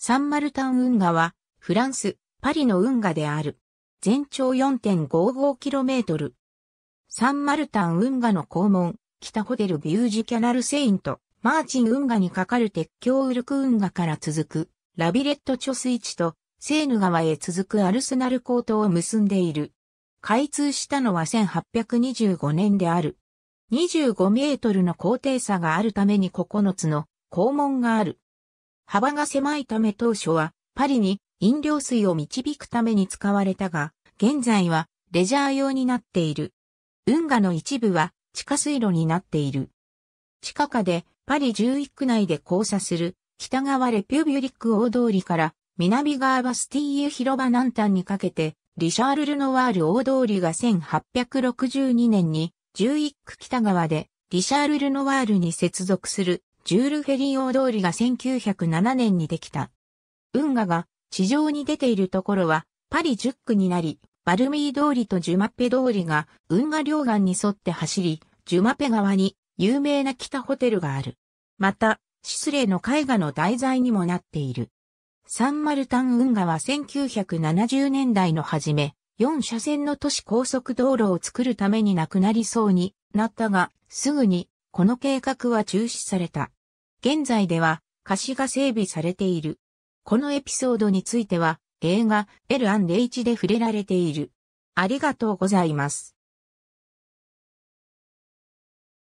サンマルタン運河は、フランス、パリの運河である。全長 4.55km。サンマルタン運河の肛門、北ホテルビュージキャナルセイント、マーチン運河に架かる鉄橋ウルク運河から続く、ラビレット貯水池と、セーヌ川へ続くアルスナル港トを結んでいる。開通したのは1825年である。25メートルの高低差があるために9つの肛門がある。幅が狭いため当初はパリに飲料水を導くために使われたが、現在はレジャー用になっている。運河の一部は地下水路になっている。地下下でパリ11区内で交差する北側レピュービュリック大通りから南側バスティーユ広場南端にかけてリシャール・ルノワール大通りが1862年に11区北側でリシャール・ルノワールに接続するジュール・フェリオ通りが1907年にできた。運河が地上に出ているところはパリ10区になり、バルミー通りとジュマッペ通りが運河両岸に沿って走り、ジュマペ側に有名な北ホテルがある。また、シスレの絵画の題材にもなっている。サンマルタン運河は1970年代の初め、4車線の都市高速道路を作るためになくなりそうになったが、すぐにこの計画は中止された。現在では歌詞が整備されている。このエピソードについては映画 L&H で触れられている。ありがとうございます。